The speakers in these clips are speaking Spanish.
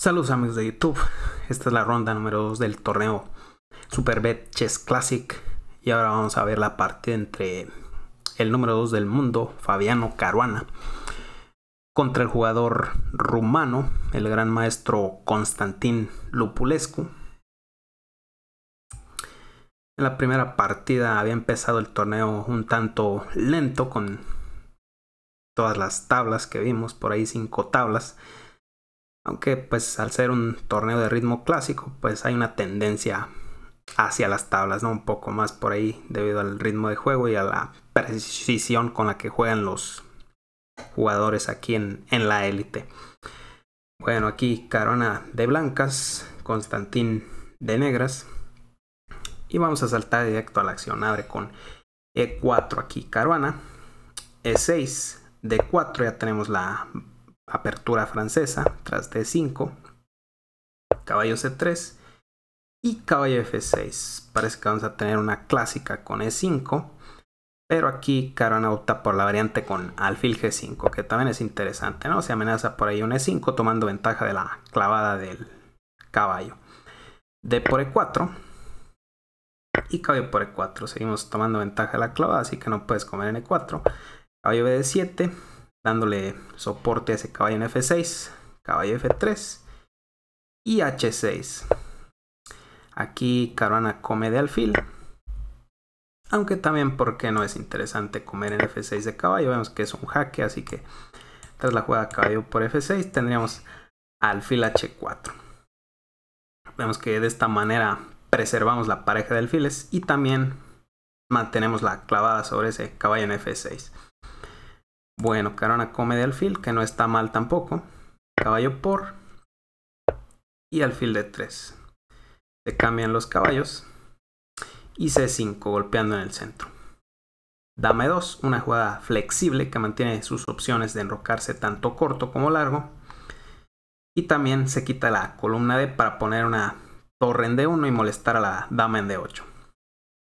Saludos amigos de YouTube, esta es la ronda número 2 del torneo Superbet Chess Classic y ahora vamos a ver la partida entre el número 2 del mundo, Fabiano Caruana, contra el jugador rumano, el gran maestro Constantin Lupulescu. En la primera partida había empezado el torneo un tanto lento con todas las tablas que vimos, por ahí cinco tablas aunque pues al ser un torneo de ritmo clásico, pues hay una tendencia hacia las tablas, ¿no? Un poco más por ahí debido al ritmo de juego y a la precisión con la que juegan los jugadores aquí en, la élite. Bueno, aquí Caruana de blancas, Constantín de negras. Y vamos a saltar directo a la acción. Abre con E4 aquí Caruana. E6, D4 ya tenemos la apertura francesa, tras D5, caballo C3 y caballo F6. Parece que vamos a tener una clásica con E5, pero aquí Caruana opta por la variante con alfil G5, que también es interesante, ¿no? Se amenaza por ahí un E5 tomando ventaja de la clavada del caballo. D por E4 y caballo por E4. Seguimos tomando ventaja de la clavada, así que no puedes comer en E4. Caballo bd 7 dándole soporte a ese caballo en F6, caballo F3 y H6. Aquí Caruana come de alfil. Aunque también, porque no es interesante comer en F6 de caballo? Vemos que es un jaque, así que tras la jugada caballo por F6 tendríamos alfil H4. Vemos que de esta manera preservamos la pareja de alfiles y también mantenemos la clavada sobre ese caballo en F6. Bueno, carona come de alfil, que no está mal tampoco. Caballo por. Y alfil de 3. Se cambian los caballos. Y C5, golpeando en el centro. Dame 2 una jugada flexible que mantiene sus opciones de enrocarse tanto corto como largo. Y también se quita la columna D para poner una torre en D1 y molestar a la dama en D8.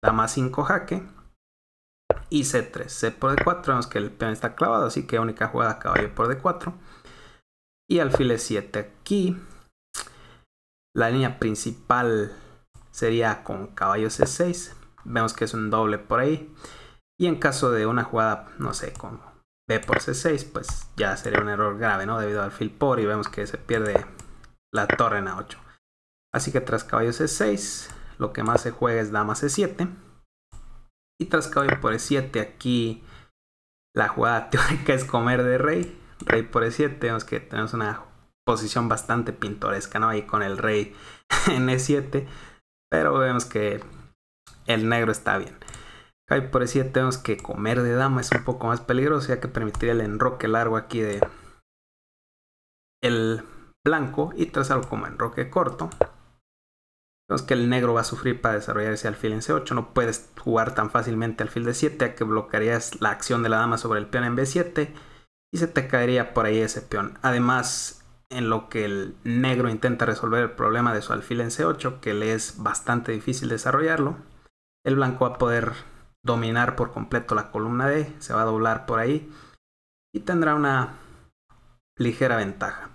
Dama 5 jaque y C3. C por D4, vemos que el peón está clavado, así que única jugada caballo por D4. Y alfil E7 aquí. La línea principal sería con caballo C6. Vemos que es un doble por ahí. Y en caso de una jugada, no sé, con B por C6, pues ya sería un error grave, ¿no? Debido al alfil por y vemos que se pierde la torre en A8. Así que tras caballo C6, lo que más se juega es dama C7. Y tras caballo por E7, aquí la jugada teórica es comer de rey. Rey por E7, vemos que tenemos una posición bastante pintoresca, ¿no? Ahí con el rey en E7. Pero vemos que el negro está bien. Caballo por E7, tenemos que comer de dama, es un poco más peligroso, ya que permitiría el enroque largo aquí de el blanco y tras algo como enroque corto vemos que el negro va a sufrir para desarrollar ese alfil en C8. No puedes jugar tan fácilmente alfil de 7 ya que bloquearías la acción de la dama sobre el peón en B7 y se te caería por ahí ese peón. Además, en lo que el negro intenta resolver el problema de su alfil en C8, que le es bastante difícil desarrollarlo, el blanco va a poder dominar por completo la columna D, se va a doblar por ahí y tendrá una ligera ventaja.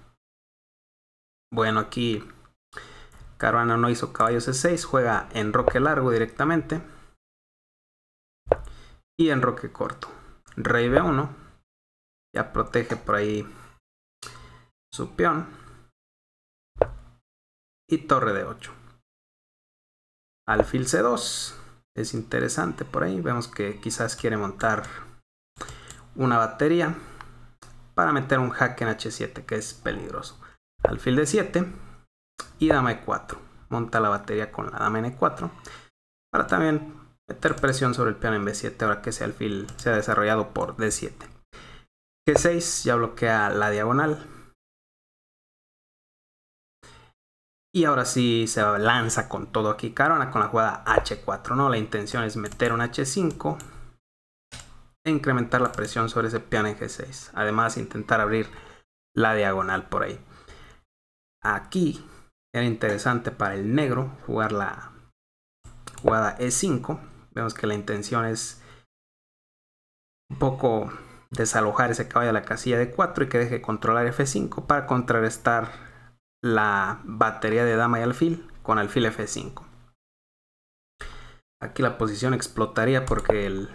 Bueno, aquí Caruana no hizo caballo C6, juega en roque largo directamente. Y en roque corto. Rey B1. Ya protege por ahí su peón. Y torre D8. Alfil C2. Es interesante por ahí. Vemos que quizás quiere montar una batería para meter un hack en H7 que es peligroso. Alfil D7 y dama e4. Monta la batería con la dama en e4 para también meter presión sobre el piano en b7 ahora que ese alfil se ha desarrollado por d7. g6 ya bloquea la diagonal. Y ahora sí se lanza con todo aquí Carona con la jugada h4, ¿no? La intención es meter un h5 e incrementar la presión sobre ese piano en g6. Además intentar abrir la diagonal por ahí. Aquí era interesante para el negro jugar la jugada E5. Vemos que la intención es un poco desalojar ese caballo de la casilla de 4 y que deje controlar F5 para contrarrestar la batería de dama y alfil con alfil F5. Aquí la posición explotaría porque el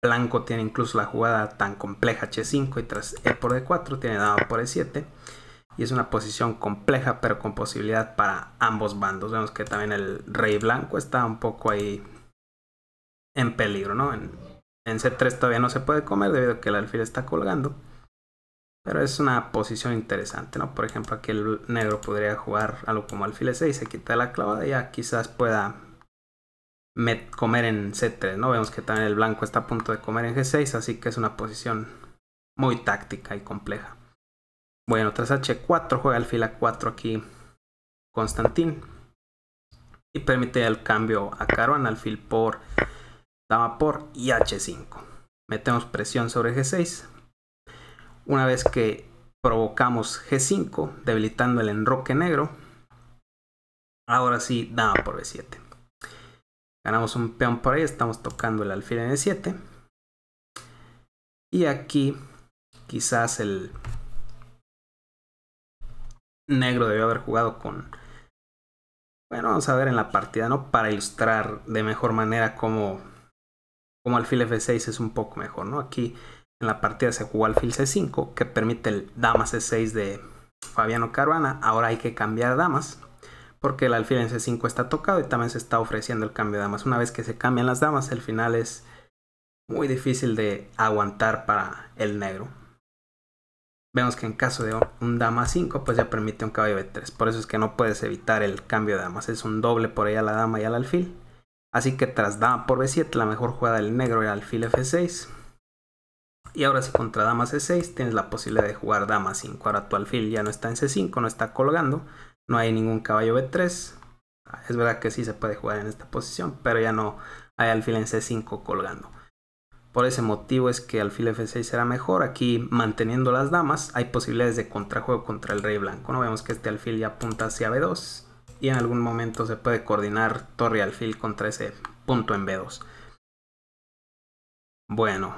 blanco tiene incluso la jugada tan compleja H5 y tras E por D4 tiene dama por E7 y es una posición compleja, pero con posibilidad para ambos bandos. Vemos que también el rey blanco está un poco ahí en peligro, ¿no? En, C3 todavía no se puede comer debido a que el alfil está colgando. Pero es una posición interesante, ¿no? Por ejemplo, aquí el negro podría jugar algo como alfil E6, se quita la clavada y ya quizás pueda comer en C3, ¿no? Vemos que también el blanco está a punto de comer en G6, así que es una posición muy táctica y compleja. Bueno, tras H4 juega alfil a 4 aquí Constantín. Y permite el cambio a Caruana, alfil por dama por y H5. Metemos presión sobre G6. Una vez que provocamos G5, debilitando el enroque negro, ahora sí dama por B7. Ganamos un peón por ahí, estamos tocando el alfil en E7. Y aquí quizás el negro debió haber jugado con... Bueno, vamos a ver en la partida, ¿no? Para ilustrar de mejor manera cómo, alfil F6 es un poco mejor, ¿no? Aquí en la partida se jugó alfil C5, que permite el dama C6 de Fabiano Caruana. Ahora hay que cambiar damas, porque el alfil en C5 está tocado y también se está ofreciendo el cambio de damas. Una vez que se cambian las damas, el final es muy difícil de aguantar para el negro. Vemos que en caso de un dama 5, pues ya permite un caballo b 3. Por eso es que no puedes evitar el cambio de damas. Es un doble por ahí a la dama y al alfil. Así que tras dama por b7, la mejor jugada del negro era alfil f6. Y ahora si contra dama c6 tienes la posibilidad de jugar dama 5. Ahora tu alfil ya no está en c5, no está colgando. No hay ningún caballo b3. Es verdad que sí se puede jugar en esta posición, pero ya no hay alfil en c5 colgando. Por ese motivo es que alfil f6 será mejor. Aquí manteniendo las damas hay posibilidades de contrajuego contra el rey blanco. No vemos que este alfil ya apunta hacia b2 y en algún momento se puede coordinar torre alfil contra ese punto en b2. Bueno,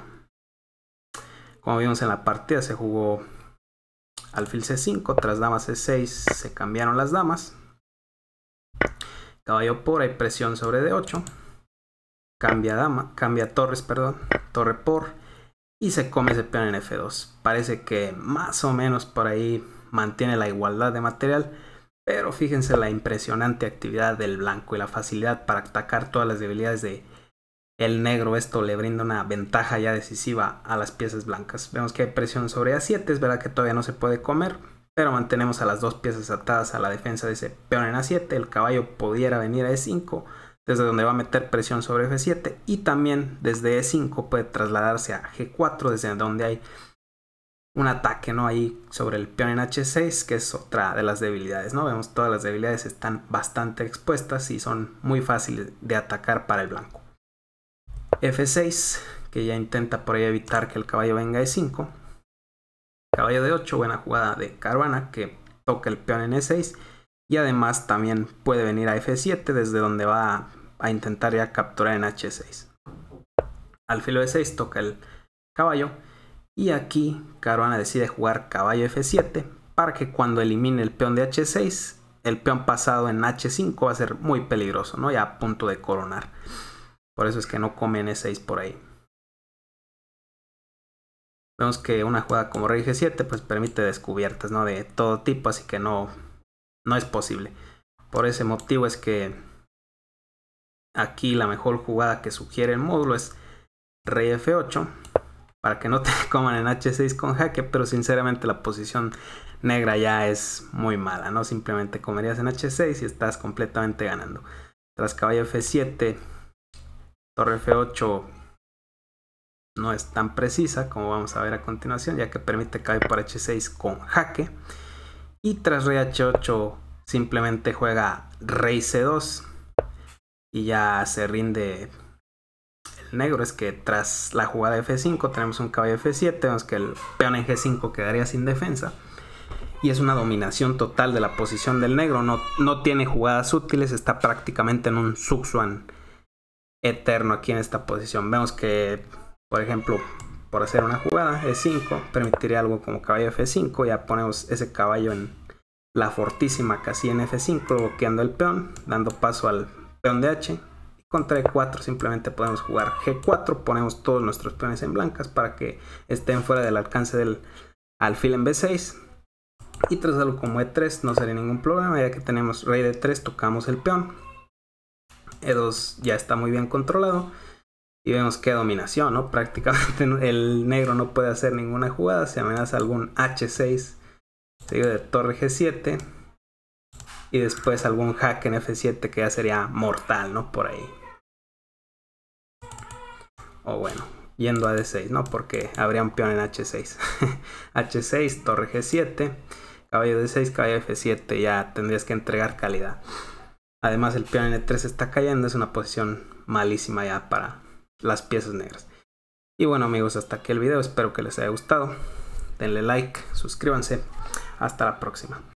como vimos en la partida se jugó alfil c5, tras damas c6 se cambiaron las damas. Caballo por, hay presión sobre d8. Cambia dama, cambia torres, perdón, torre por. Y se come ese peón en F2. Parece que más o menos por ahí mantiene la igualdad de material. Pero fíjense la impresionante actividad del blanco y la facilidad para atacar todas las debilidades de el negro. Esto le brinda una ventaja ya decisiva a las piezas blancas. Vemos que hay presión sobre A7, es verdad que todavía no se puede comer, pero mantenemos a las dos piezas atadas a la defensa de ese peón en A7. El caballo pudiera venir a E5, desde donde va a meter presión sobre F7 y también desde E5 puede trasladarse a G4 desde donde hay un ataque no ahí sobre el peón en H6 que es otra de las debilidades no vemos todas las debilidades están bastante expuestas y son muy fáciles de atacar para el blanco F6 que ya intenta por ahí evitar que el caballo venga E5 caballo de 8 buena jugada de Caruana que toca el peón en E6 y además también puede venir a F7 desde donde va a a intentar ya capturar en h6. Al filo de 6 toca el caballo y aquí Caruana decide jugar caballo f7 para que cuando elimine el peón de h6, el peón pasado en h5 va a ser muy peligroso, ¿no? Ya a punto de coronar. Por eso es que no come en e6 por ahí. Vemos que una jugada como rey g7 pues permite descubiertas, ¿no? De todo tipo, así que no, no es posible. Por ese motivo es que Aquí la mejor jugada que sugiere el módulo es rey f8 para que no te coman en h6 con jaque, pero sinceramente la posición negra ya es muy mala, ¿no? Simplemente comerías en h6 y estás completamente ganando. Tras caballo f7, torre f8 no es tan precisa como vamos a ver a continuación, ya que permite caer por h6 con jaque. Y tras rey h8 simplemente juega rey c2 y ya se rinde el negro. Es que tras la jugada de F5 tenemos un caballo F7, vemos que el peón en G5 quedaría sin defensa. Y es una dominación total de la posición del negro. No, no tiene jugadas útiles, está prácticamente en un Suxuan eterno aquí en esta posición. Vemos que, por ejemplo, por hacer una jugada E5 permitiría algo como caballo F5. Ya ponemos ese caballo en la fortísima Casi en F5, bloqueando el peón, dando paso al peón de h. contra e4 simplemente podemos jugar g4. Ponemos todos nuestros peones en blancas para que estén fuera del alcance del alfil en b6. Y tras algo como e3 no sería ningún problema ya que tenemos rey de 3 tocamos el peón. E2 ya está muy bien controlado. Y vemos qué dominación, ¿no? Prácticamente el negro no puede hacer ninguna jugada. Se amenaza algún H6 seguido de torre G7 y después algún hack en F7 que ya sería mortal, ¿no? Por ahí. O bueno, yendo a D6, ¿no? Porque habría un peón en H6. H6, torre G7, caballo D6, caballo F7, ya tendrías que entregar calidad. Además el peón en E3 está cayendo, es una posición malísima ya para las piezas negras. Y bueno amigos, hasta aquí el video, espero que les haya gustado. Denle like, suscríbanse. Hasta la próxima.